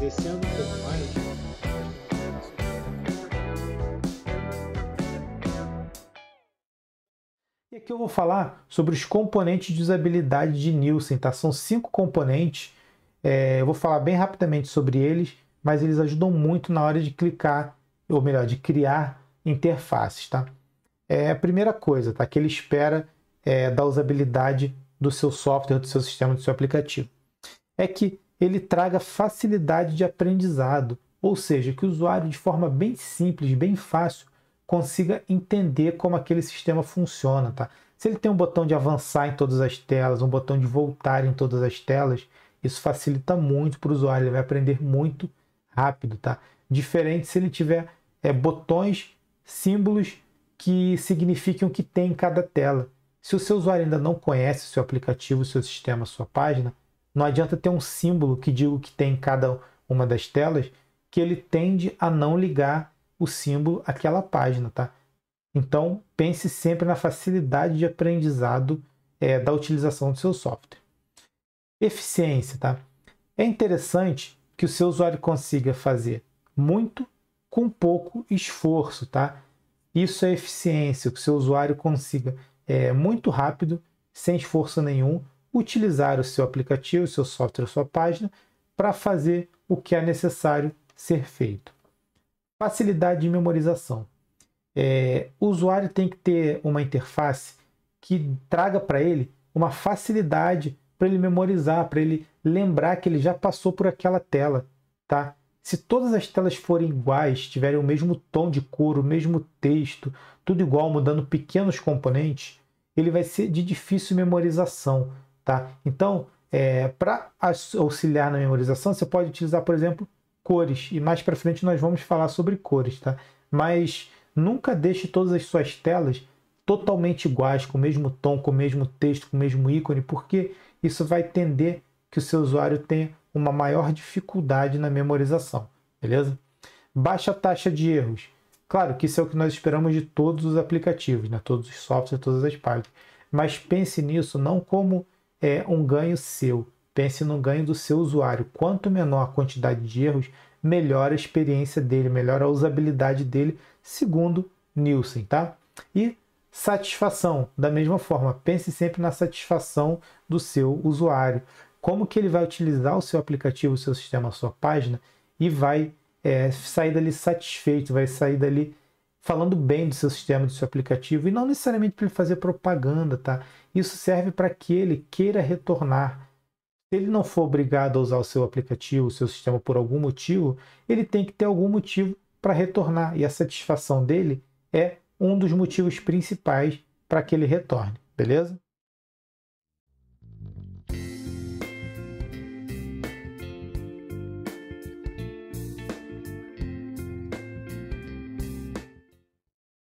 descendo um pouco mais. E aqui eu vou falar sobre os componentes de usabilidade de Nielsen, tá? São cinco componentes. É, eu vou falar bem rapidamente sobre eles, mas eles ajudam muito na hora de clicar, ou melhor, de criar interfaces, tá? É a primeira coisa, tá? Que ele espera é, da usabilidade do seu software, do seu sistema, do seu aplicativo. É que ele traga facilidade de aprendizado, ou seja, que o usuário, de forma bem simples, bem fácil, consiga entender como aquele sistema funciona. Tá? Se ele tem um botão de avançar em todas as telas, um botão de voltar em todas as telas, isso facilita muito para o usuário, ele vai aprender muito rápido. Tá? Diferente se ele tiver é, botões, símbolos que signifiquem o que tem em cada tela. Se o seu usuário ainda não conhece o seu aplicativo, o seu sistema, a sua página, não adianta ter um símbolo que digo que tem em cada uma das telas, que ele tende a não ligar o símbolo àquela página, tá? Então, pense sempre na facilidade de aprendizado é, da utilização do seu software. Eficiência, tá? É interessante que o seu usuário consiga fazer muito com pouco esforço, tá? Isso é eficiência, que o seu usuário consiga é, muito rápido, sem esforço nenhum, utilizar o seu aplicativo, o seu software, a sua página para fazer o que é necessário ser feito. Facilidade de memorização. É, o usuário tem que ter uma interface que traga para ele uma facilidade para ele memorizar, para ele lembrar que ele já passou por aquela tela, tá? Se todas as telas forem iguais, tiverem o mesmo tom de cor, o mesmo texto, tudo igual, mudando pequenos componentes, ele vai ser de difícil memorização. Tá? Então, é, para auxiliar na memorização, você pode utilizar, por exemplo, cores. E mais para frente nós vamos falar sobre cores, tá? Mas nunca deixe todas as suas telas totalmente iguais, com o mesmo tom, com o mesmo texto, com o mesmo ícone, porque isso vai tender que o seu usuário tenha uma maior dificuldade na memorização, beleza? Baixa taxa de erros. Claro que isso é o que nós esperamos de todos os aplicativos, né? todos os softwares, todas as páginas. Mas pense nisso não como é um ganho seu. Pense no ganho do seu usuário. Quanto menor a quantidade de erros, melhor a experiência dele, melhor a usabilidade dele, segundo Nielsen, tá? E satisfação, da mesma forma, pense sempre na satisfação do seu usuário. Como que ele vai utilizar o seu aplicativo, o seu sistema, a sua página e vai é, sair dali satisfeito, vai sair dali falando bem do seu sistema, do seu aplicativo, e não necessariamente para ele fazer propaganda, tá? Isso serve para que ele queira retornar. Se ele não for obrigado a usar o seu aplicativo, o seu sistema por algum motivo, ele tem que ter algum motivo para retornar, e a satisfação dele é um dos motivos principais para que ele retorne, beleza?